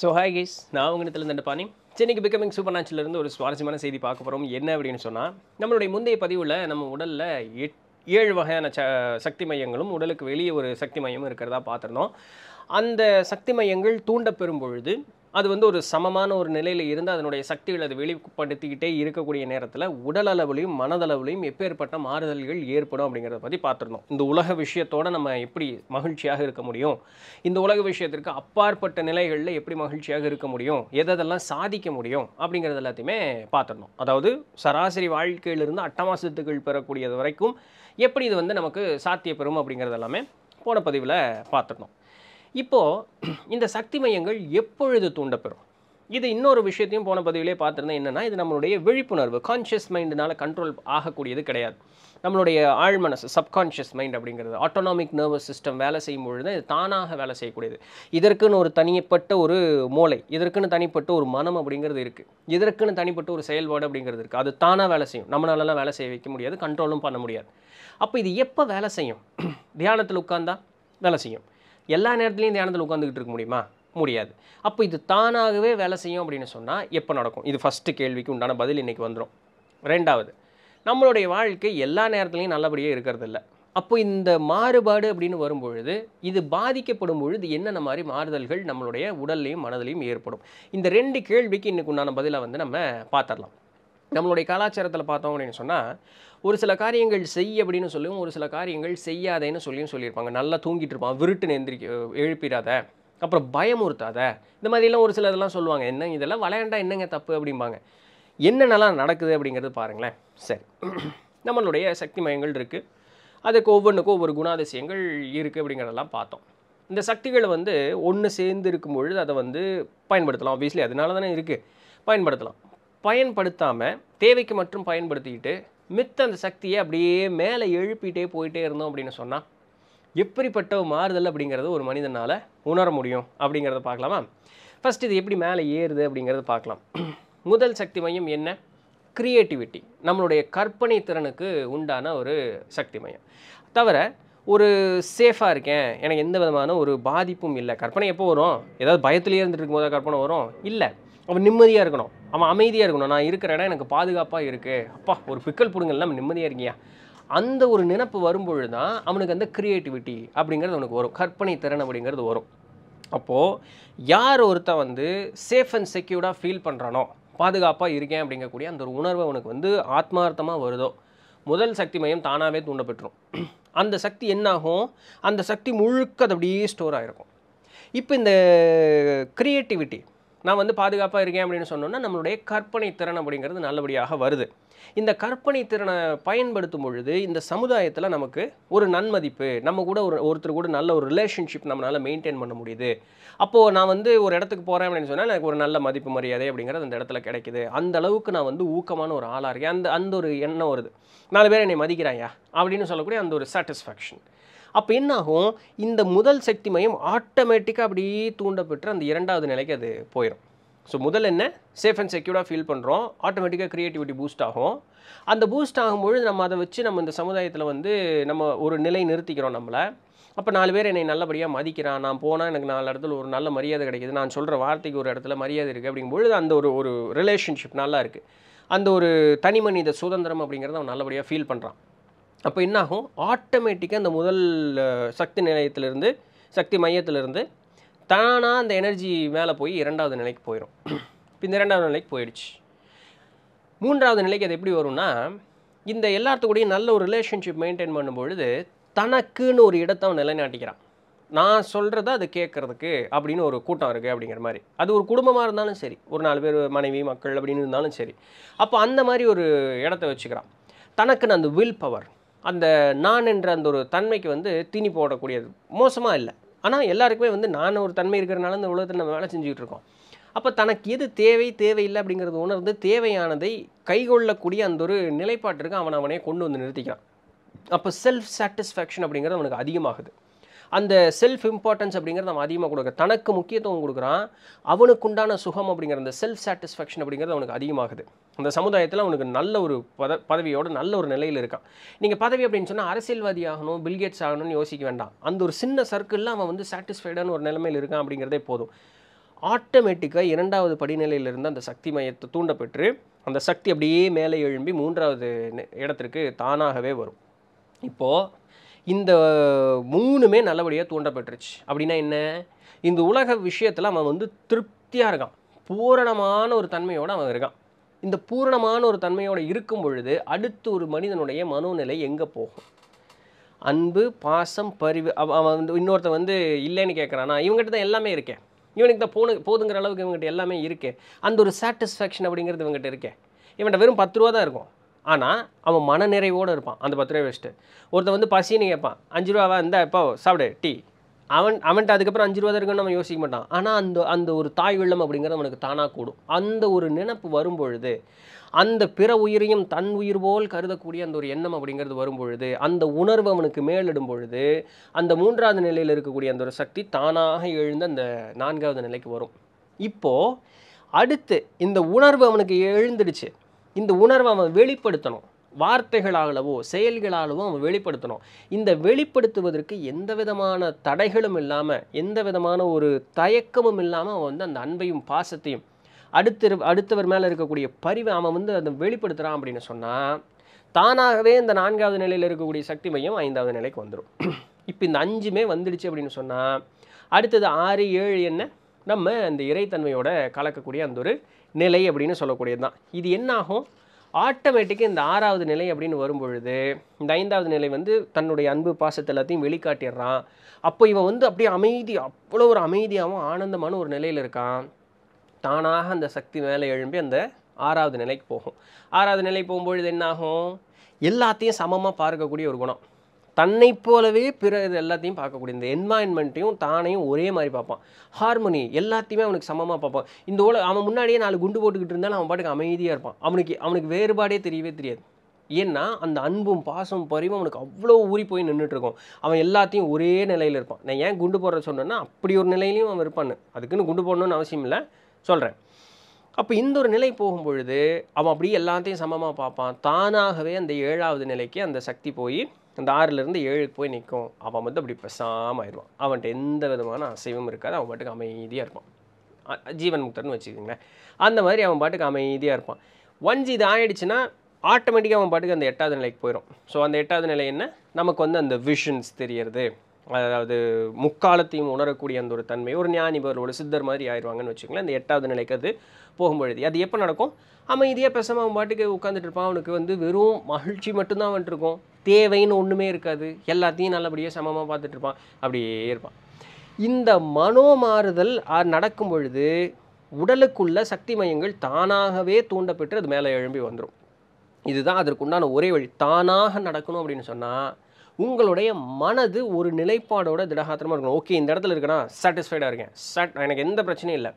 so hi guys நான் உங்கள் இடத்துல இந்த பாணி சென்னைக்கு பிகமிங் சூப்பர் நேச்சுலேருந்து ஒரு சுவாரஸ்யமான செய்தி பார்க்க போகிறோம் என்ன அப்படின்னு சொன்னால் நம்மளுடைய முந்தைய பதிவில் நம்ம உடலில் எட் ஏழு வகையான ச சக்தி மையங்களும் உடலுக்கு வெளியே ஒரு சக்தி மையமும் இருக்கிறதா பார்த்துருந்தோம் அந்த சக்தி மையங்கள் தூண்டப்பெறும் பொழுது அது வந்து ஒரு சமமான ஒரு நிலையில் இருந்து அதனுடைய சக்திகள் அது வெளிப்படுத்திக்கிட்டே இருக்கக்கூடிய நேரத்தில் உடல் அளவுலையும் மனதளவுலையும் எப்பேற்பட்ட மாறுதல்கள் ஏற்படும் அப்படிங்கிறத பற்றி பார்த்துருந்தோம் இந்த உலக விஷயத்தோடு நம்ம எப்படி மகிழ்ச்சியாக இருக்க முடியும் இந்த உலக விஷயத்திற்கு அப்பாற்பட்ட நிலைகளில் எப்படி மகிழ்ச்சியாக இருக்க முடியும் எதெல்லாம் சாதிக்க முடியும் அப்படிங்கிறது எல்லாத்தையுமே பார்த்துருந்தோம் அதாவது சராசரி வாழ்க்கையிலிருந்து அட்டமாசத்துக்கள் பெறக்கூடியது வரைக்கும் எப்படி இது வந்து நமக்கு சாத்தியப்பெறும் அப்படிங்கிறது எல்லாமே போன பதிவில் பார்த்துருந்தோம் இப்போது இந்த சக்தி மையங்கள் எப்பொழுது தூண்டப்பெறும் இது இன்னொரு விஷயத்தையும் போன பதிவிலே பார்த்துருந்தேன் என்னென்னா இது நம்மளுடைய விழிப்புணர்வு கான்ஷியஸ் மைண்டினால் கண்ட்ரோல் ஆகக்கூடியது கிடையாது நம்மளுடைய ஆழ் மனசு சப்கான்ஷியஸ் மைண்ட் அப்படிங்கிறது ஆட்டோனாமிக் நர்வஸ் சிஸ்டம் வேலை செய்யும் பொழுது இது தானாக வேலை செய்யக்கூடியது இதற்குன்னு ஒரு தனிப்பட்ட ஒரு மூளை இதற்குன்னு தனிப்பட்ட ஒரு மனம் அப்படிங்கிறது இருக்குது இதற்குன்னு தனிப்பட்ட ஒரு செயல்பாடு அப்படிங்கிறது இருக்குது அது தானாக வேலை செய்யும் நம்மளாலலாம் வேலை செய்ய வைக்க முடியாது கண்ட்ரோலும் பண்ண முடியாது அப்போ இது எப்போ வேலை செய்யும் தியானத்தில் உட்காந்தா வேலை செய்யும் எல்லா நேரத்துலையும் தியானத்தில் உட்காந்துக்கிட்டு இருக்க முடியுமா முடியாது அப்போ இது தானாகவே வேலை செய்யும் அப்படின்னு சொன்னால் எப்போ நடக்கும் இது ஃபஸ்ட்டு கேள்விக்கு உண்டான பதில் இன்றைக்கி வந்துடும் ரெண்டாவது நம்மளுடைய வாழ்க்கை எல்லா நேரத்துலையும் நல்லபடியாக இருக்கிறதில்ல அப்போ இந்த மாறுபாடு அப்படின்னு வரும்பொழுது இது பாதிக்கப்படும் பொழுது என்னென்ன மாதிரி மாறுதல்கள் நம்மளுடைய உடல்லையும் மனதிலையும் ஏற்படும் இந்த ரெண்டு கேள்விக்கு இன்றைக்கு உண்டான பதிலை வந்து நம்ம பார்த்துடலாம் நம்மளுடைய கலாச்சாரத்தில் பார்த்தோம் அப்படின்னு சொன்னால் ஒரு சில காரியங்கள் செய் அப்படின்னு சொல்லியும் ஒரு சில காரியங்கள் செய்யாதேன்னு சொல்லியும் சொல்லியிருப்பாங்க நல்லா தூங்கிட்டு இருப்பான் விருட்டுன்னு எந்திரிக்க எழுப்பிடாத அப்புறம் பயமுறுத்தாத இந்த மாதிரிலாம் ஒரு சில இதெல்லாம் சொல்லுவாங்க என்ன இதெல்லாம் விளையாண்டா என்னங்க தப்பு அப்படிம்பாங்க என்னென்னலாம் நடக்குது அப்படிங்கிறது பாருங்களேன் சரி நம்மளுடைய சக்தி மையங்கள் இருக்குது அதுக்கு ஒவ்வொன்றுக்கும் ஒவ்வொரு குணாதிசயங்கள் இருக்குது அப்படிங்கிறதெல்லாம் பார்த்தோம் இந்த சக்திகளை வந்து ஒன்று சேர்ந்து இருக்கும் பொழுது அதை வந்து பயன்படுத்தலாம் ஆப்வியஸ்லி அதனால தானே இருக்குது பயன்படுத்தலாம் பயன்படுத்தாமல் தேவைக்கு மட்டும் பயன்படுத்திக்கிட்டு மித்த அந்த சக்தியை அப்படியே மேலே எழுப்பிட்டே போயிட்டே இருந்தோம் அப்படின்னு சொன்னால் எப்படிப்பட்ட மாறுதல் அப்படிங்கிறது ஒரு மனிதனால் உணர முடியும் அப்படிங்கிறத பார்க்கலாமா ஃபஸ்ட் இது எப்படி மேலே ஏறுது அப்படிங்கிறத பார்க்கலாம் முதல் சக்தி மையம் என்ன க்ரியேட்டிவிட்டி நம்மளுடைய கற்பனை திறனுக்கு உண்டான ஒரு சக்தி மையம் தவிர ஒரு சேஃபாக இருக்கேன் எனக்கு எந்த விதமான ஒரு பாதிப்பும் இல்லை கற்பனை எப்போ வரும் ஏதாவது பயத்துலேயே இருந்துட்டு இருக்கும்போது கற்பனை வரும் இல்லை அவன் நிம்மதியாக இருக்கணும் அவன் அமைதியாக இருக்கணும் நான் இருக்கிற இடம் எனக்கு பாதுகாப்பாக இருக்குது அப்பா ஒரு பிக்கல் பிடுங்கல் நம்ம நிம்மதியாக இருக்கியா அந்த ஒரு நினப்பு வரும்பொழுது தான் அவனுக்கு அந்த க்ரியேட்டிவிட்டி அப்படிங்கிறது அவனுக்கு வரும் கற்பனை திறன் அப்படிங்கிறது வரும் அப்போது யார் ஒருத்தன் வந்து சேஃப் அண்ட் செக்யூர்டாக ஃபீல் பண்ணுறானோ பாதுகாப்பாக இருக்கேன் அப்படிங்கக்கூடிய அந்த ஒரு உணர்வு அவனுக்கு வந்து ஆத்மார்த்தமாக வருதோ முதல் சக்தி மையம் தானாகவே தூண்டப்பட்டுரும் அந்த சக்தி என்னாகும் அந்த சக்தி முழுக்க அது அப்படியே ஸ்டோர் ஆகிருக்கும் இப்போ இந்த க்ரியேட்டிவிட்டி நான் வந்து பாதுகாப்பாக இருக்கேன் அப்படின்னு சொன்னோன்னா நம்மளுடைய கற்பனை திறன் அப்படிங்கிறது நல்லபடியாக வருது இந்த கற்பனை திறனை பயன்படுத்தும் பொழுது இந்த சமுதாயத்தில் நமக்கு ஒரு நன்மதிப்பு நம்ம கூட ஒரு ஒருத்தர் கூட நல்ல ஒரு ரிலேஷன்ஷிப் நம்மளால் மெயின்டைன் பண்ண முடியுது அப்போது நான் வந்து ஒரு இடத்துக்கு போகிறேன் அப்படின்னு சொன்னால் எனக்கு ஒரு நல்ல மதிப்பு மரியாதை அப்படிங்கிறது அந்த இடத்துல கிடைக்குது அந்த அளவுக்கு நான் வந்து ஊக்கமான ஒரு ஆளாக இருக்கேன் அந்த அந்த ஒரு எண்ணம் வருது நாலு பேர் என்னை மதிக்கிறாயா அப்படின்னு சொல்லக்கூடிய அந்த ஒரு சாட்டிஸ்ஃபேக்ஷன் அப்போ என்ன ஆகும் இந்த முதல் சக்தி மையம் ஆட்டோமேட்டிக்காக அப்படியே தூண்டப்பட்டு அந்த இரண்டாவது நிலைக்கு அது போயிடும் ஸோ முதல் என்ன சேஃப் அண்ட் செக்யூர்டாக ஃபீல் பண்ணுறோம் ஆட்டோமேட்டிக்காக க்ரியேட்டிவிட்டி பூஸ்ட் ஆகும் அந்த பூஸ்ட் ஆகும்பொழுது நம்ம அதை வச்சு நம்ம இந்த சமுதாயத்தில் வந்து நம்ம ஒரு நிலை நிறுத்திக்கிறோம் நம்மளை அப்போ நாலு பேர் என்னை நல்லபடியாக மதிக்கிறான் நான் போனால் எனக்கு நாலு இடத்துல ஒரு நல்ல மரியாதை கிடைக்கிது நான் சொல்கிற வார்த்தைக்கு ஒரு இடத்துல மரியாதை இருக்குது அப்படிங்கும்பொழுது அந்த ஒரு ஒரு ரிலேஷன்ஷிப் நல்லா இருக்குது அந்த ஒரு தனி மனித சுதந்திரம் அப்படிங்கிறத அவன் நல்லபடியாக ஃபீல் பண்ணுறான் அப்போ என்னாகும் ஆட்டோமேட்டிக்காக அந்த முதல் சக்தி நிலையத்திலேருந்து சக்தி மையத்திலேருந்து தானாக அந்த எனர்ஜி மேலே போய் இரண்டாவது நிலைக்கு போயிடும் இப்போ இந்த இரண்டாவது நிலைக்கு போயிடுச்சு மூன்றாவது நிலைக்கு அது எப்படி வரும்னா இந்த எல்லாத்துக்கூடிய நல்ல ஒரு ரிலேஷன்ஷிப் மெயின்டைன் பண்ணும்பொழுது தனக்குன்னு ஒரு இடத்த அவன் நிலைநாட்டிக்கிறான் நான் சொல்கிறத அது கேட்குறதுக்கு அப்படின்னு ஒரு கூட்டம் இருக்குது அப்படிங்கிற மாதிரி அது ஒரு குடும்பமாக இருந்தாலும் சரி ஒரு நாலு பேர் மனைவி மக்கள் அப்படின்னு இருந்தாலும் சரி அப்போ அந்த மாதிரி ஒரு இடத்த வச்சுக்கிறான் தனக்குன்னு அந்த வில் பவர் அந்த நான் என்ற அந்த ஒரு தன்மைக்கு வந்து தீனி போடக்கூடியது மோசமாக இல்லை ஆனால் எல்லாருக்குமே வந்து நான் ஒரு தன்மை இருக்கிறனால இந்த உலகத்தில் நம்ம வேலை செஞ்சுக்கிட்டு இருக்கோம் அப்போ தனக்கு எது தேவை தேவையில்லை அப்படிங்கிறது உணர்ந்து தேவையானதை கைகொள்ளக்கூடிய அந்த ஒரு நிலைப்பாட்டிற்கு அவன் அவனே கொண்டு வந்து நிறுத்திக்கிறான் அப்போ செல்ஃப் சாட்டிஸ்ஃபேக்ஷன் அப்படிங்கிறது அவனுக்கு அதிகமாகுது அந்த செல்ஃப் இம்பார்ட்டன்ஸ் அப்படிங்கிறத அவன் அதிகமாக கொடுக்க தனக்கு முக்கியத்துவம் கொடுக்குறான் அவனுக்கு உண்டான சுகம் அப்படிங்கிற அந்த செல்ஃப் சாட்டிஸ்ஃபேக்ஷன் அப்படிங்கிறது அவனுக்கு அதிகமாகுது அந்த சமுதாயத்தில் அவனுக்கு நல்ல ஒரு பத பதவியோட நல்ல ஒரு நிலையில் இருக்கான் நீங்கள் பதவி அப்படின்னு சொன்னால் அரசியல்வாதி ஆகணும் பில்கேட்ஸ் ஆகணும்னு யோசிக்க வேண்டாம் அந்த ஒரு சின்ன சர்க்கிளில் அவன் வந்து சாட்டிஸ்ஃபைடான ஒரு நிலைமையில் இருக்கான் அப்படிங்கிறதே போதும் ஆட்டோமேட்டிக்காக இரண்டாவது படிநிலையிலிருந்து அந்த சக்தி மையத்தை தூண்டப்பெற்று அந்த சக்தி அப்படியே மேலே எழும்பி மூன்றாவது இடத்திற்கு தானாகவே வரும் இப்போது இந்த மூணுமே நல்லபடியாக தூண்டப்பட்டுருச்சு அப்படின்னா என்ன இந்த உலக விஷயத்தில் அவன் வந்து திருப்தியாக இருக்கான் பூரணமான ஒரு தன்மையோடு அவன் இருக்கான் இந்த பூரணமான ஒரு தன்மையோடு இருக்கும் பொழுது அடுத்து ஒரு மனிதனுடைய மனோநிலை எங்கே போகும் அன்பு பாசம் பரிவு அவன் வந்து இன்னொருத்தன் வந்து இல்லைன்னு கேட்குறானா இவங்ககிட்ட தான் எல்லாமே இருக்கேன் இவனுக்கு தான் போன போதுங்கிற அளவுக்கு இவங்ககிட்ட எல்லாமே இருக்கே அந்த ஒரு சாட்டிஸ்ஃபேக்ஷன் அப்படிங்கிறது இவங்ககிட்ட இருக்கே இவன்கிட்ட வெறும் பத்து ரூபா தான் இருக்கும் ஆனால் அவன் மன நிறைவோடு இருப்பான் அந்த பத்து ரூபாய் வேஸ்ட்டு ஒருத்தன் வந்து பசின்னு கேட்பான் அஞ்சு ரூபாவாக இருந்தால் இப்போ சாப்பிடு டீ அவன் அவன்கிட்ட அதுக்கப்புறம் அஞ்சு ரூபா தான் இருக்குன்னு நம்ம யோசிக்க மாட்டான் ஆனால் அந்த அந்த ஒரு தாய் வெள்ளம் அப்படிங்கிறது அவனுக்கு தானாக கூடும் அந்த ஒரு நினப்பு வரும்பொழுது அந்த பிற உயிரையும் தன் உயிர் போல் கருதக்கூடிய அந்த ஒரு எண்ணம் அப்படிங்கிறது வரும்பொழுது அந்த உணர்வு அவனுக்கு மேலிடும் பொழுது அந்த மூன்றாவது நிலையில் இருக்கக்கூடிய அந்த ஒரு சக்தி தானாக எழுந்து அந்த நான்காவது நிலைக்கு வரும் இப்போது அடுத்து இந்த உணர்வு அவனுக்கு எழுந்துடுச்சு இந்த உணர்வை அவன் வெளிப்படுத்தணும் வார்த்தைகளாலவோ செயல்களாலவோ அவன் வெளிப்படுத்தணும் இந்த வெளிப்படுத்துவதற்கு எந்த விதமான தடைகளும் இல்லாமல் எந்த விதமான ஒரு தயக்கமும் இல்லாமல் அவன் வந்து அந்த அன்பையும் பாசத்தையும் அடுத்த அடுத்தவர் மேலே இருக்கக்கூடிய பரிவை அவன் வந்து அதை வெளிப்படுத்துகிறான் அப்படின்னு சொன்னால் தானாகவே இந்த நான்காவது நிலையில் இருக்கக்கூடிய சக்தி மையம் ஐந்தாவது நிலைக்கு வந்துடும் இப்போ இந்த அஞ்சுமே வந்துடுச்சு அப்படின்னு சொன்னால் அடுத்தது ஆறு ஏழு என்ன நம்ம அந்த இறைத்தன்மையோட கலக்கக்கூடிய அந்த ஒரு நிலை அப்படின்னு சொல்லக்கூடியது தான் இது என்னாகும் ஆட்டோமேட்டிக்காக இந்த ஆறாவது நிலை அப்படின்னு வரும்பொழுது இந்த ஐந்தாவது நிலை வந்து தன்னுடைய அன்பு பாசத்தை எல்லாத்தையும் வெளிக்காட்டிடுறான் அப்போ இவன் வந்து அப்படியே அமைதி அவ்வளோ ஒரு அமைதியாகவும் ஆனந்தமான ஒரு நிலையில் இருக்கான் தானாக அந்த சக்தி மேலே எழும்பி அந்த ஆறாவது நிலைக்கு போகும் ஆறாவது நிலை போகும்பொழுது என்னாகும் எல்லாத்தையும் சமமாக பார்க்கக்கூடிய ஒரு குணம் தன்னை போலவே பிற இது எல்லாத்தையும் பார்க்கக்கூடிய இந்த என்வாயன்மெண்ட்டையும் தானையும் ஒரே மாதிரி பார்ப்பான் ஹார்மோனி எல்லாத்தையுமே அவனுக்கு சமமாக பார்ப்பான் இந்த உல அவன் முன்னாடியே நாலு குண்டு போட்டுக்கிட்டு இருந்தாலும் அவன் பாட்டுக்கு அமைதியாக இருப்பான் அவனுக்கு அவனுக்கு வேறுபாடே தெரியவே தெரியாது ஏன்னா அந்த அன்பும் பாசம் பரிவும் அவனுக்கு அவ்வளோ ஊறி போய் நின்றுட்டுருக்கும் அவன் எல்லாத்தையும் ஒரே நிலையில் இருப்பான் நான் ஏன் குண்டு போடுற சொன்னேன்னா அப்படி ஒரு நிலையிலையும் அவன் இருப்பான்னு அதுக்குன்னு குண்டு போடணும்னு அவசியம் இல்லை சொல்கிறேன் அப்போ இந்த ஒரு நிலை போகும் பொழுது அவன் அப்படியே எல்லாத்தையும் சமமாக பார்ப்பான் தானாகவே அந்த ஏழாவது நிலைக்கு அந்த சக்தி போய் அந்த ஆறுலேருந்து ஏழுக்கு போய் நிற்கும் அவன் வந்து அப்படி பெசாமல் ஆயிடுவான் அவன்கிட்ட எந்த விதமான அசைவும் இருக்காது அவன் பாட்டுக்கு அமைதியாக இருப்பான் ஜீவன் முக்தர்னு வச்சுக்கோங்களேன் அந்த மாதிரி அவன் பாட்டுக்கு அமைதியாக இருப்பான் ஒன்ஸ் இது ஆகிடுச்சுன்னா ஆட்டோமேட்டிக்காக அவன் பாட்டுக்கு அந்த எட்டாவது நிலைக்கு போயிடும் ஸோ அந்த எட்டாவது நிலை என்ன நமக்கு வந்து அந்த விஷன்ஸ் தெரியறது அதாவது முக்காலத்தையும் உணரக்கூடிய அந்த ஒரு தன்மை ஒரு ஒரு சித்தர் மாதிரி ஆயிடுவாங்கன்னு வச்சுக்கோங்களேன் இந்த எட்டாவது நிலைக்கு அது போகும்பொழுது அது எப்போ நடக்கும் அமைதியாக பேசாமல் அவன் பாட்டுக்கு உட்காந்துட்டு இருப்பான் அவனுக்கு வந்து வெறும் மகிழ்ச்சி மட்டும்தான் வந்துட்டு இருக்கும் தேவைன்னு ஒன்றுமே இருக்காது எல்லாத்தையும் நல்லபடியாக சமமாக பார்த்துட்டு இருப்பான் அப்படியே இருப்பான் இந்த மனோ மாறுதல் நடக்கும் பொழுது உடலுக்குள்ள சக்தி மையங்கள் தானாகவே தூண்டப்பெற்று அது மேலே எழும்பி வந்துடும் இதுதான் அதற்குண்டான ஒரே வழி தானாக நடக்கணும் அப்படின்னு சொன்னால் உங்களுடைய மனது ஒரு நிலைப்பாடோட திடகாத்திரமாக இருக்கணும் ஓகே இந்த இடத்துல இருக்கேன்னா சாட்டிஸ்ஃபைடாக இருக்கேன் சாட் எனக்கு எந்த பிரச்சனையும் இல்லை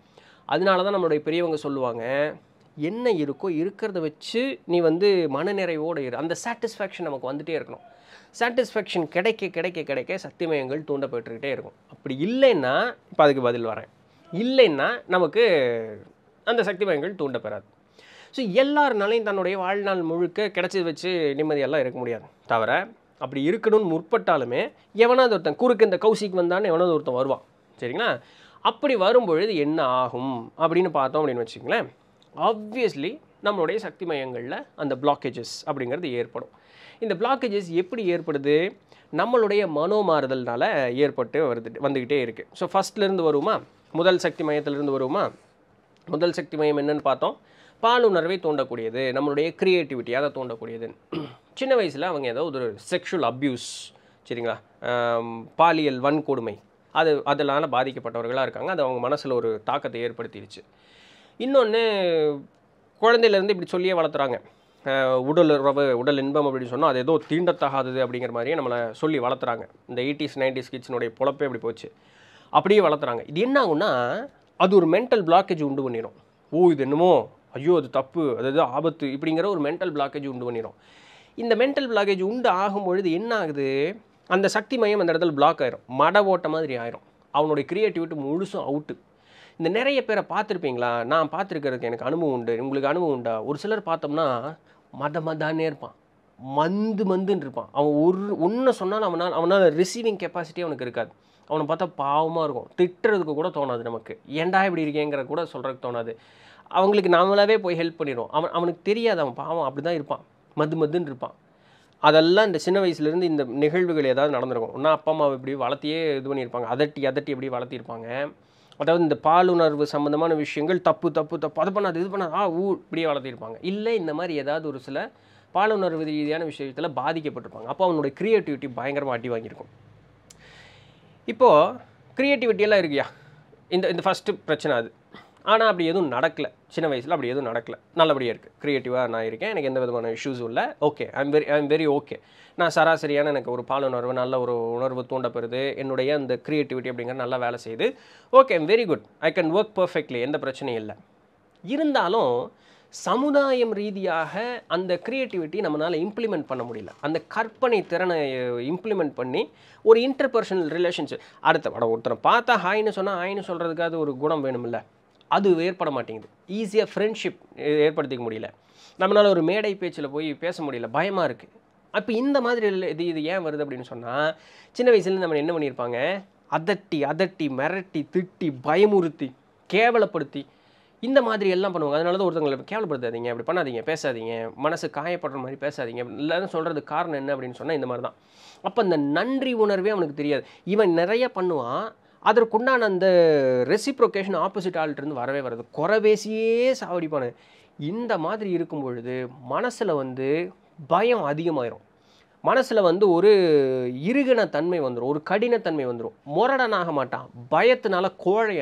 அதனால தான் நம்மளுடைய பெரியவங்க சொல்லுவாங்க என்ன இருக்கோ இருக்கிறத வச்சு நீ வந்து மனநிறைவோடு இரு அந்த சாட்டிஸ்ஃபேக்ஷன் நமக்கு வந்துகிட்டே இருக்கணும் சாட்டிஸ்ஃபேக்ஷன் கிடைக்க கிடைக்க கிடைக்க சத்தியமயங்கள் தூண்டப்பட்டுக்கிட்டே இருக்கும் அப்படி இல்லைன்னா இப்போ அதுக்கு பதில் வரேன் இல்லைன்னா நமக்கு அந்த சக்தி மயங்கள் தூண்டப்பெறாது ஸோ எல்லாருனாலையும் தன்னுடைய வாழ்நாள் முழுக்க கிடச்சது வச்சு நிம்மதியெல்லாம் இருக்க முடியாது தவிர அப்படி இருக்கணும்னு முற்பட்டாலுமே எவனாவது ஒருத்தன் குறுக்கு இந்த கௌசிக்கு வந்தான்னு எவனாவது ஒருத்தன் வருவான் சரிங்களா அப்படி வரும்பொழுது என்ன ஆகும் அப்படின்னு பார்த்தோம் அப்படின்னு வச்சுக்கங்களேன் ஆப்வியஸ்லி நம்மளுடைய சக்தி மையங்களில் அந்த பிளாக்கேஜஸ் அப்படிங்கிறது ஏற்படும் இந்த பிளாக்கேஜஸ் எப்படி ஏற்படுது நம்மளுடைய மாறுதல்னால் ஏற்பட்டு வருது வந்துக்கிட்டே இருக்குது ஸோ ஃபஸ்ட்லேருந்து வருமா முதல் சக்தி மையத்திலேருந்து வருமா முதல் சக்தி மையம் என்னென்னு பார்த்தோம் பாலுணர்வை தூண்டக்கூடியது நம்மளுடைய க்ரியேட்டிவிட்டியாக அதை தூண்டக்கூடியது சின்ன வயசில் அவங்க ஏதோ ஒரு செக்ஷுவல் அப்யூஸ் சரிங்களா பாலியல் வன்கொடுமை அது அதனால் பாதிக்கப்பட்டவர்களாக இருக்காங்க அது அவங்க மனசில் ஒரு தாக்கத்தை ஏற்படுத்திடுச்சு இன்னொன்று குழந்தையிலேருந்து இப்படி சொல்லியே வளர்த்துறாங்க உடல் உறவு உடல் இன்பம் அப்படின்னு சொன்னால் அது ஏதோ தீண்டத்தகாதது அப்படிங்கிற மாதிரியே நம்மளை சொல்லி வளர்த்துறாங்க இந்த எயிட்டிஸ் நைன்டிஸ் கிட்ஸினுடைய பொழப்பே இப்படி போச்சு அப்படியே வளர்த்துறாங்க இது என்ன ஆகும்னா அது ஒரு மென்டல் பிளாக்கேஜ் உண்டு பண்ணிடும் ஓ இது என்னமோ ஐயோ அது தப்பு அது ஆபத்து இப்படிங்கிற ஒரு மென்டல் பிளாக்கேஜ் உண்டு பண்ணிடும் இந்த மென்டல் பிளாகேஜ் உண்டு ஆகும் பொழுது என்ன ஆகுது அந்த சக்தி மையம் அந்த இடத்துல பிளாக் ஆயிரும் மட ஓட்ட மாதிரி ஆயிரும் அவனுடைய க்ரியேட்டிவிட்டி முழுசும் அவுட்டு இந்த நிறைய பேரை பார்த்துருப்பீங்களா நான் பார்த்துருக்கிறதுக்கு எனக்கு அனுபவம் உண்டு உங்களுக்கு அனுபவம் உண்டா ஒரு சிலர் பார்த்தோம்னா மத மதானே இருப்பான் மந்து மந்துன்னு இருப்பான் அவன் ஒரு ஒன்று சொன்னாலும் அவனால் அவனால் ரிசீவிங் கெப்பாசிட்டி அவனுக்கு இருக்காது அவனை பார்த்தா பாவமாக இருக்கும் திட்டுறதுக்கு கூட தோணாது நமக்கு ஏண்டா இப்படி இருக்கேங்கிற கூட சொல்கிறதுக்கு தோணாது அவங்களுக்கு நாமளாவே போய் ஹெல்ப் பண்ணிடுவோம் அவன் அவனுக்கு தெரியாது அவன் பாவம் அப்படி தான் இருப்பான் மது மதுன்னு இருப்பான் அதெல்லாம் இந்த சின்ன வயசுலேருந்து இந்த நிகழ்வுகள் ஏதாவது நடந்திருக்கும் ஒன்றா அப்பா அம்மாவை இப்படி வளர்த்தியே இது பண்ணியிருப்பாங்க அதட்டி அதட்டி எப்படி வளர்த்திருப்பாங்க அதாவது இந்த பாலுணர்வு சம்மந்தமான விஷயங்கள் தப்பு தப்பு தப்பு அதை பண்ணாது இது பண்ணாது ஆ ஊ இப்படியே வளர்த்திருப்பாங்க இல்லை இந்த மாதிரி ஏதாவது ஒரு சில பாலுணர்வு ரீதியான விஷயத்தில் பாதிக்கப்பட்டிருப்பாங்க அப்போ அவனோட க்ரியேட்டிவிட்டி பயங்கரமாக அடி வாங்கியிருக்கும் இப்போது க்ரியேட்டிவிட்டியெல்லாம் இருக்கியா இந்த இந்த ஃபஸ்ட்டு பிரச்சனை அது ஆனால் அப்படி எதுவும் நடக்கலை சின்ன வயசில் அப்படி எதுவும் நடக்கல நல்லபடியாக இருக்குது க்ரியேட்டிவாக நான் இருக்கேன் எனக்கு எந்த விதமான இஷ்யூஸும் இல்லை okay I'm very I'm very okay நான் சராசரியான எனக்கு ஒரு பாலுணர்வு நல்ல ஒரு உணர்வு தூண்டப்படுது என்னுடைய அந்த க்ரியேட்டிவிட்டி அப்படிங்கிற நல்லா வேலை செய்யுது okay I'm very good I can work perfectly எந்த பிரச்சனையும் இல்லை இருந்தாலும் சமுதாயம் ரீதியாக அந்த க்ரியேட்டிவிட்டி நம்மளால் இம்ப்ளிமெண்ட் பண்ண முடியல அந்த கற்பனை திறனை இம்ப்ளிமெண்ட் பண்ணி ஒரு இன்டர்பர்சனல் ரிலேஷன்ஷிப் அடுத்த ஒருத்தனை பார்த்தா ஹாய்னு சொன்னால் ஹாய்னு சொல்கிறதுக்காவது ஒரு குணம் வேணுமில்ல அது ஏற்பட மாட்டேங்குது ஈஸியாக ஃப்ரெண்ட்ஷிப் ஏற்படுத்திக்க முடியல நம்மளால் ஒரு மேடை பேச்சில் போய் பேச முடியல பயமாக இருக்குது அப்போ இந்த மாதிரி இது இது ஏன் வருது அப்படின்னு சொன்னால் சின்ன வயசுலேருந்து நம்ம என்ன பண்ணியிருப்பாங்க அதட்டி அதட்டி மிரட்டி திட்டி பயமுறுத்தி கேவலப்படுத்தி இந்த மாதிரி எல்லாம் பண்ணுவாங்க அதனால தான் ஒருத்தங்களை கேவலப்படுத்தாதீங்க அப்படி பண்ணாதீங்க பேசாதீங்க மனசு காயப்படுற மாதிரி பேசாதீங்க இல்லைன்னு சொல்கிறது காரணம் என்ன அப்படின்னு சொன்னால் இந்த மாதிரி தான் அப்போ அந்த நன்றி உணர்வே அவனுக்கு தெரியாது இவன் நிறைய பண்ணுவான் அதற்குண்டான அந்த ரெசிப்ரொகேஷன் ஆப்போசிட் ஆள்கிட்டருந்து வரவே வராது குறைவேசியே பேசியே சாவடிப்பானு இந்த மாதிரி இருக்கும் பொழுது மனசில் வந்து பயம் அதிகமாயிரும் மனசில் வந்து ஒரு இருகின தன்மை வந்துடும் ஒரு கடினத்தன்மை வந்துடும் முரடனாக மாட்டான் பயத்தினால கோழை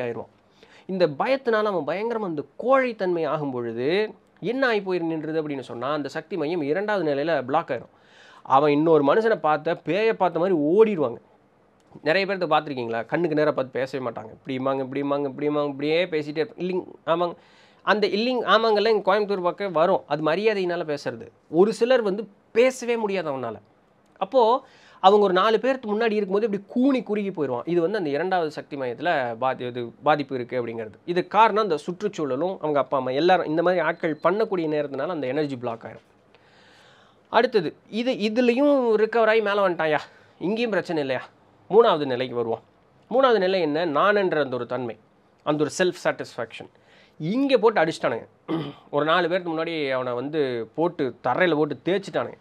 இந்த பயத்தினால் அவன் பயங்கரமாக அந்த கோழைத்தன்மை ஆகும் பொழுது என்ன ஆகி போயிரு நின்றுது அப்படின்னு சொன்னால் அந்த சக்தி மையம் இரண்டாவது நிலையில் பிளாக் ஆயிரும் அவன் இன்னொரு மனுஷனை பார்த்த பேயை பார்த்த மாதிரி ஓடிடுவாங்க நிறைய இதை பார்த்துருக்கீங்களா கண்ணுக்கு நேராக பார்த்து பேசவே மாட்டாங்க இப்படிமாங்க இப்படிமாங்க இப்படிமாங்க இப்படியே பேசிகிட்டே இருப்பேன் இல்லைங்க ஆமாங்க அந்த இல்லிங் ஆமாங்கெல்லாம் இங்கே கோயம்புத்தூர் பக்கம் வரும் அது மரியாதையினால் பேசுறது ஒரு சிலர் வந்து பேசவே முடியாது அவனால் அப்போது அவங்க ஒரு நாலு பேருக்கு முன்னாடி இருக்கும்போது இப்படி கூணி குறுகி போயிடுவான் இது வந்து அந்த இரண்டாவது சக்தி மையத்தில் பாதி இது பாதிப்பு இருக்குது அப்படிங்கிறது இது காரணம் அந்த சுற்றுச்சூழலும் அவங்க அப்பா அம்மா எல்லாரும் இந்த மாதிரி ஆட்கள் பண்ணக்கூடிய நேரத்தினால அந்த எனர்ஜி பிளாக் ஆகிடும் அடுத்தது இது இதுலேயும் ரிக்கவர் ஆகி மேலே வந்துட்டாயா இங்கேயும் பிரச்சனை இல்லையா மூணாவது நிலைக்கு வருவோம் மூணாவது நிலை என்ன நான் என்ற அந்த ஒரு தன்மை அந்த ஒரு செல்ஃப் சாட்டிஸ்ஃபேக்ஷன் இங்கே போட்டு அடிச்சிட்டானுங்க ஒரு நாலு பேருக்கு முன்னாடி அவனை வந்து போட்டு தரையில் போட்டு தேய்ச்சிட்டானுங்க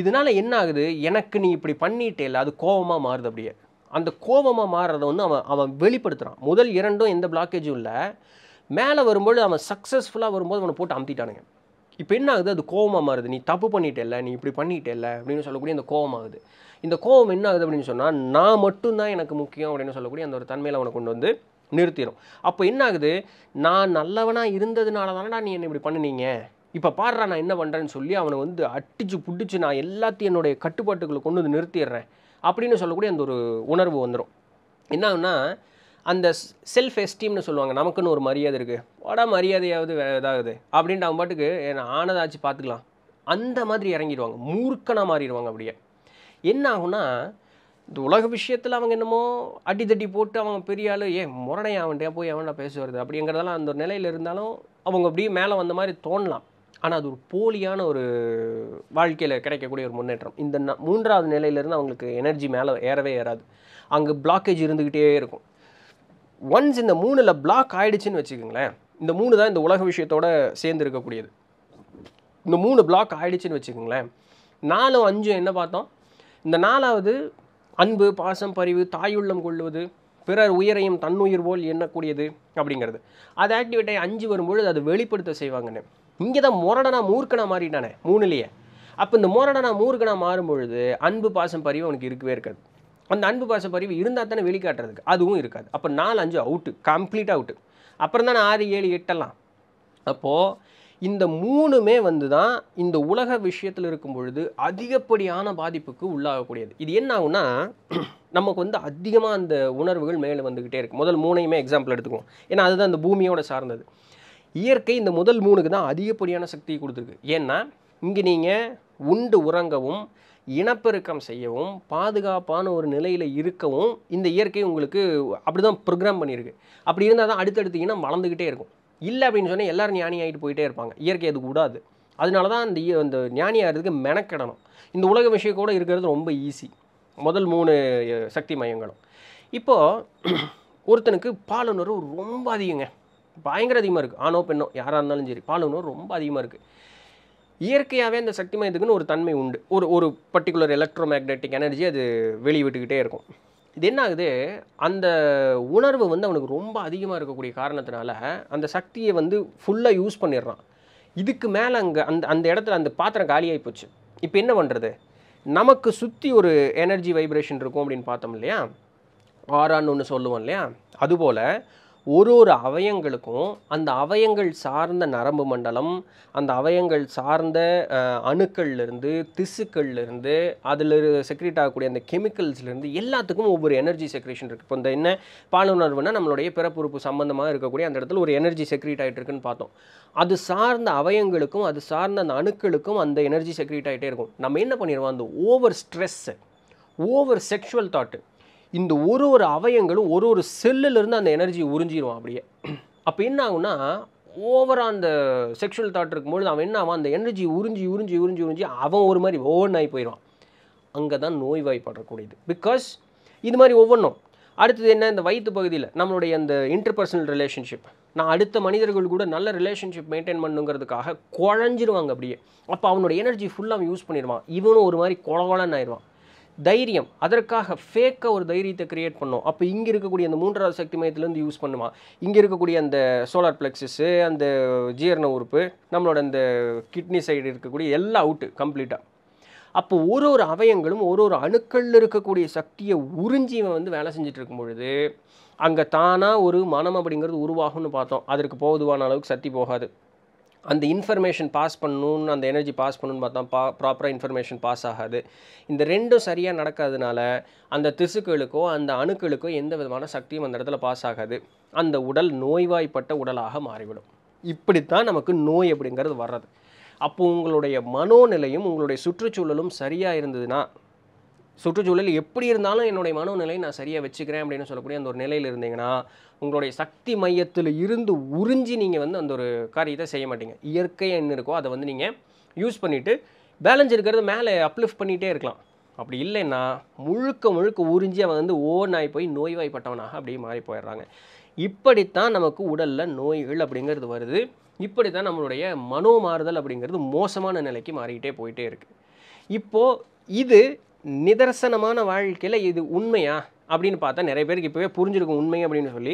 இதனால் என்ன ஆகுது எனக்கு நீ இப்படி பண்ணிட்டே இல்லை அது கோபமாக மாறுது அப்படியே அந்த கோபமாக மாறுறத வந்து அவன் அவன் வெளிப்படுத்துகிறான் முதல் இரண்டும் எந்த பிளாக்கேஜும் இல்லை மேலே வரும்போது அவன் சக்ஸஸ்ஃபுல்லாக வரும்போது அவனை போட்டு அமுத்திட்டானுங்க இப்போ என்ன ஆகுது அது கோபமாக மாறுது நீ தப்பு பண்ணிட்டே இல்லை நீ இப்படி பண்ணிட்டே இல்லை அப்படின்னு சொல்லக்கூடிய அந்த கோபமாகுது இந்த கோவம் என்ன ஆகுது அப்படின்னு சொன்னால் நான் மட்டும்தான் எனக்கு முக்கியம் அப்படின்னு சொல்லக்கூடிய அந்த ஒரு தன்மையில் அவனை கொண்டு வந்து நிறுத்திடும் அப்போ என்ன ஆகுது நான் நல்லவனாக இருந்ததுனால தானடா நீ என்னை இப்படி பண்ணினீங்க இப்போ பாடுறா நான் என்ன பண்ணுறேன்னு சொல்லி அவனை வந்து அடித்து பிடிச்சி நான் எல்லாத்தையும் என்னுடைய கட்டுப்பாட்டுக்குள்ளே கொண்டு வந்து நிறுத்திடுறேன் அப்படின்னு சொல்லக்கூடிய அந்த ஒரு உணர்வு வந்துடும் என்னன்னா அந்த செல்ஃப் எஸ்டீம்னு சொல்லுவாங்க நமக்குன்னு ஒரு மரியாதை இருக்குது வாடா மரியாதையாவது இதாகுது அப்படின்ட்டு அவன் பாட்டுக்கு ஆனதாச்சு பார்த்துக்கலாம் அந்த மாதிரி இறங்கிடுவாங்க மூர்க்கனாக மாறிடுவாங்க அப்படியே என்ன ஆகும்னா இந்த உலக விஷயத்தில் அவங்க என்னமோ அடித்தடி போட்டு அவங்க பெரிய ஆள் ஏ முரணை அவன்டே போய் அவன்டா பேசுவது அப்படிங்கிறதெல்லாம் அந்த நிலையில் இருந்தாலும் அவங்க அப்படியே மேலே வந்த மாதிரி தோணலாம் ஆனால் அது ஒரு போலியான ஒரு வாழ்க்கையில் கிடைக்கக்கூடிய ஒரு முன்னேற்றம் இந்த மூன்றாவது நிலையிலேருந்து அவங்களுக்கு எனர்ஜி மேலே ஏறவே ஏறாது அங்கே பிளாக்கேஜ் இருந்துக்கிட்டே இருக்கும் ஒன்ஸ் இந்த மூணில் பிளாக் ஆகிடுச்சின்னு வச்சுக்கோங்களேன் இந்த மூணு தான் இந்த உலக விஷயத்தோட சேர்ந்து இருக்கக்கூடியது இந்த மூணு பிளாக் ஆகிடுச்சின்னு வச்சுக்கோங்களேன் நாலும் அஞ்சும் என்ன பார்த்தோம் இந்த நாலாவது அன்பு பாசம் பரிவு தாயுள்ளம் கொள்வது பிறர் உயிரையும் தன்னுயிர் போல் எண்ணக்கூடியது அப்படிங்கிறது அது ஆக்டிவேட் ஆகி அஞ்சு வரும்பொழுது அது வெளிப்படுத்த செய்வாங்கன்னு இங்கே தான் முரடனா மூர்க்கனா மாறிட்டானே மூணுலேயே அப்போ இந்த முரடனா மூர்க்கனா மாறும்பொழுது அன்பு பாசம் பரிவு அவனுக்கு இருக்கவே இருக்காது அந்த அன்பு பாச பரிவு இருந்தால் தானே வெளிக்காட்டுறதுக்கு அதுவும் இருக்காது அப்போ நாலு அஞ்சு அவுட்டு கம்ப்ளீட் அவுட்டு அப்புறம் தானே ஆறு ஏழு எட்டெல்லாம் அப்போது இந்த மூணுமே வந்து தான் இந்த உலக விஷயத்தில் இருக்கும் பொழுது அதிகப்படியான பாதிப்புக்கு உள்ளாகக்கூடியது இது என்ன ஆகுனா நமக்கு வந்து அதிகமாக அந்த உணர்வுகள் மேலே வந்துக்கிட்டே இருக்குது முதல் மூணையுமே எக்ஸாம்பிள் எடுத்துக்குவோம் ஏன்னா அதுதான் இந்த பூமியோட சார்ந்தது இயற்கை இந்த முதல் மூணுக்கு தான் அதிகப்படியான சக்தியை கொடுத்துருக்கு ஏன்னா இங்கே நீங்கள் உண்டு உறங்கவும் இனப்பெருக்கம் செய்யவும் பாதுகாப்பான ஒரு நிலையில் இருக்கவும் இந்த இயற்கை உங்களுக்கு அப்படி தான் ப்ரோக்ராம் பண்ணியிருக்கு அப்படி இருந்தால் தான் அடுத்தடுத்து இனம் வளர்ந்துக்கிட்டே இருக்கும் இல்லை அப்படின்னு சொன்னால் எல்லோரும் ஞானி ஆகிட்டு போயிட்டே இருப்பாங்க இயற்கை அது கூடாது அதனால தான் அந்த அந்த ஞானி ஆகிறதுக்கு மெனக்கிடணும் இந்த உலக விஷயம் கூட இருக்கிறது ரொம்ப ஈஸி முதல் மூணு சக்தி மையங்களும் இப்போது ஒருத்தனுக்கு பாலுணர்வு ரொம்ப அதிகங்க பயங்கர அதிகமாக இருக்குது ஆணோ பெண்ணோ யாராக இருந்தாலும் சரி பாலுணர்வு ரொம்ப அதிகமாக இருக்குது இயற்கையாகவே அந்த சக்தி மையத்துக்குன்னு ஒரு தன்மை உண்டு ஒரு ஒரு பர்டிகுலர் எலக்ட்ரோ மேக்னெட்டிக் எனர்ஜி அது வெளியிட்டுக்கிட்டே இருக்கும் இது என்ன ஆகுது அந்த உணர்வு வந்து அவனுக்கு ரொம்ப அதிகமாக இருக்கக்கூடிய காரணத்தினால அந்த சக்தியை வந்து ஃபுல்லாக யூஸ் பண்ணிடுறான் இதுக்கு மேலே அங்கே அந்த அந்த இடத்துல அந்த பாத்திரம் காலியாகி போச்சு இப்போ என்ன பண்ணுறது நமக்கு சுற்றி ஒரு எனர்ஜி வைப்ரேஷன் இருக்கும் அப்படின்னு பார்த்தோம் இல்லையா ஆரான்னு ஒன்று சொல்லுவோம் இல்லையா அதுபோல் ஒரு ஒரு அவயங்களுக்கும் அந்த அவயங்கள் சார்ந்த நரம்பு மண்டலம் அந்த அவயங்கள் சார்ந்த அணுக்கள்லேருந்து திசுக்கள்லேருந்து அதில் செக்ரேட் ஆகக்கூடிய அந்த கெமிக்கல்ஸ்லேருந்து எல்லாத்துக்கும் ஒவ்வொரு எனர்ஜி செக்ரேஷன் இருக்குது இப்போ இந்த என்ன பாலுணர்வுனால் நம்மளுடைய பிறப்புறுப்பு சம்மந்தமாக இருக்கக்கூடிய அந்த இடத்துல ஒரு எனர்ஜி செக்ரேட் ஆகிட்டு இருக்குன்னு பார்த்தோம் அது சார்ந்த அவயங்களுக்கும் அது சார்ந்த அந்த அணுக்களுக்கும் அந்த எனர்ஜி செக்ரேட் ஆகிட்டே இருக்கும் நம்ம என்ன பண்ணிடுவோம் அந்த over stress over sexual thought இந்த ஒரு ஒரு அவயங்களும் ஒரு ஒரு செல்லுலேருந்து அந்த எனர்ஜி உறிஞ்சிடும் அப்படியே அப்போ என்ன ஆகும்னா ஓவராக அந்த செக்ஷுவல் தாட் இருக்கும்போது அவன் என்ன ஆவான் அந்த எனர்ஜி உறிஞ்சி உறிஞ்சி உறிஞ்சி உறிஞ்சி அவன் ஒரு மாதிரி ஓவன் ஆகி போயிடுவான் அங்கே தான் வாய்ப்படக்கூடியது பிகாஸ் இது மாதிரி ஒவ்வொன்றும் அடுத்தது என்ன இந்த வயிற்று பகுதியில் நம்மளுடைய அந்த இன்டர்பர்சனல் ரிலேஷன்ஷிப் நான் அடுத்த மனிதர்கள் கூட நல்ல ரிலேஷன்ஷிப் மெயின்டைன் பண்ணுங்கிறதுக்காக குழஞ்சிருவாங்க அப்படியே அப்போ அவனோட எனர்ஜி ஃபுல்லாக அவன் யூஸ் பண்ணிடுவான் இவனும் ஒரு மாதிரி குழகுலன்னு ஆயிடுவான் தைரியம் அதற்காக ஃபேக்காக ஒரு தைரியத்தை கிரியேட் பண்ணோம் அப்போ இங்கே இருக்கக்கூடிய அந்த மூன்றாவது சக்தி மையத்துலேருந்து யூஸ் பண்ணுமா இங்கே இருக்கக்கூடிய அந்த சோலார் பிளெக்ஸஸ்ஸு அந்த ஜீரண உறுப்பு நம்மளோட அந்த கிட்னி சைடு இருக்கக்கூடிய எல்லா அவுட்டு கம்ப்ளீட்டாக அப்போ ஒரு ஒரு அவயங்களும் ஒரு ஒரு அணுக்களில் இருக்கக்கூடிய சக்தியை உறிஞ்சி இவன் வந்து வேலை செஞ்சுட்டு இருக்கும் பொழுது அங்கே தானாக ஒரு மனம் அப்படிங்கிறது உருவாகும்னு பார்த்தோம் அதற்கு போதுவான அளவுக்கு சக்தி போகாது அந்த இன்ஃபர்மேஷன் பாஸ் பண்ணணும்னு அந்த எனர்ஜி பாஸ் பண்ணணும்னு பார்த்தா பா ப்ராப்பராக இன்ஃபர்மேஷன் பாஸ் ஆகாது இந்த ரெண்டும் சரியாக நடக்காதனால அந்த திசுக்களுக்கோ அந்த அணுக்களுக்கோ எந்த விதமான சக்தியும் அந்த இடத்துல பாஸ் ஆகாது அந்த உடல் நோய்வாய்ப்பட்ட உடலாக மாறிவிடும் இப்படித்தான் நமக்கு நோய் அப்படிங்கிறது வர்றது அப்போது உங்களுடைய மனோநிலையும் உங்களுடைய சுற்றுச்சூழலும் சரியாக இருந்ததுன்னா சுற்றுச்சூழல் எப்படி இருந்தாலும் என்னுடைய நிலையை நான் சரியாக வச்சுக்கிறேன் அப்படின்னு சொல்லக்கூடிய அந்த ஒரு நிலையில் இருந்தீங்கன்னா உங்களுடைய சக்தி மையத்தில் இருந்து உறிஞ்சி நீங்கள் வந்து அந்த ஒரு காரியத்தை செய்ய மாட்டீங்க இயற்கை என்ன இருக்கோ அதை வந்து நீங்கள் யூஸ் பண்ணிவிட்டு பேலன்ஸ் இருக்கிறது மேலே அப்லிஃப்ட் பண்ணிகிட்டே இருக்கலாம் அப்படி இல்லைன்னா முழுக்க முழுக்க உறிஞ்சி அவன் வந்து ஓவனாகி போய் நோய்வாய்ப்பட்டவனாக அப்படியே மாறி போயிடுறாங்க இப்படித்தான் நமக்கு உடலில் நோய்கள் அப்படிங்கிறது வருது இப்படி தான் நம்மளுடைய மாறுதல் அப்படிங்கிறது மோசமான நிலைக்கு மாறிக்கிட்டே போயிட்டே இருக்குது இப்போது இது நிதர்சனமான வாழ்க்கையில் இது உண்மையா அப்படின்னு பார்த்தா நிறைய பேருக்கு இப்போவே புரிஞ்சிருக்கும் உண்மை அப்படின்னு சொல்லி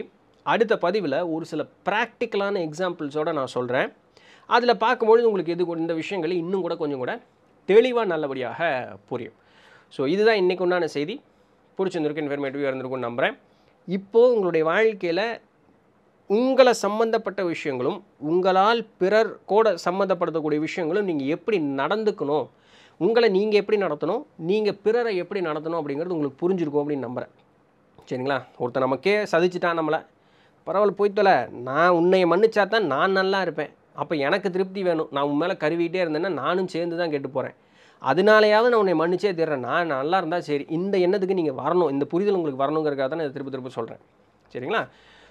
அடுத்த பதிவில் ஒரு சில ப்ராக்டிக்கலான எக்ஸாம்பிள்ஸோடு நான் சொல்கிறேன் அதில் பார்க்கும்பொழுது உங்களுக்கு எது இந்த விஷயங்கள் இன்னும் கூட கொஞ்சம் கூட தெளிவாக நல்லபடியாக புரியும் ஸோ இதுதான் இன்றைக்கு உண்டான செய்தி பிடிச்சிருந்திருக்கு இன்ஃபர்மேட்டிவாக இருந்திருக்கும்னு நம்புகிறேன் இப்போது உங்களுடைய வாழ்க்கையில் உங்களை சம்மந்தப்பட்ட விஷயங்களும் உங்களால் பிறர் கூட சம்மந்தப்படுத்தக்கூடிய விஷயங்களும் நீங்கள் எப்படி நடந்துக்கணும் உங்களை நீங்கள் எப்படி நடத்தணும் நீங்கள் பிறரை எப்படி நடத்தணும் அப்படிங்கிறது உங்களுக்கு புரிஞ்சிருக்கும் அப்படின்னு நம்புகிறேன் சரிங்களா ஒருத்தர் நமக்கே சதிச்சிட்டான் நம்மளை பரவாயில்ல போய்த்தோல நான் உன்னையை மன்னிச்சா தான் நான் நல்லா இருப்பேன் அப்போ எனக்கு திருப்தி வேணும் நான் உன் மேலே கருவிகிட்டே இருந்தேன்னா நானும் சேர்ந்து தான் கேட்டு போகிறேன் அதனாலையாவது நான் உன்னை மன்னிச்சே தீர்றேன் நான் நல்லா இருந்தால் சரி இந்த எண்ணத்துக்கு நீங்கள் வரணும் இந்த புரிதல் உங்களுக்கு வரணுங்கிறக்காக தான் நான் திருப்பி திருப்பி சொல்கிறேன் சரிங்களா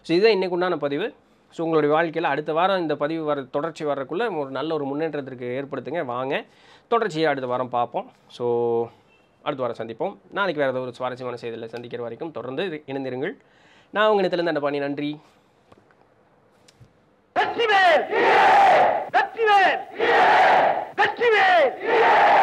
ஸோ இதுதான் இன்றைக்கு உண்டான பதிவு ஸோ உங்களுடைய வாழ்க்கையில் அடுத்த வாரம் இந்த பதிவு வர தொடர்ச்சி வர்றதுக்குள்ளே ஒரு நல்ல ஒரு முன்னேற்றத்திற்கு ஏற்படுத்துங்க வாங்க தொடர்ச்சியாக அடுத்த வாரம் பார்ப்போம் ஸோ அடுத்த வாரம் சந்திப்போம் நாளைக்கு வேறு ஏதாவது ஒரு சுவாரஸ்யமான செய்தியில் சந்திக்கிற வரைக்கும் தொடர்ந்து இணைந்திருங்கள் நான் உங்கள் இடத்துலேருந்து அந்த பாணி நன்றி வெற்றிவேல்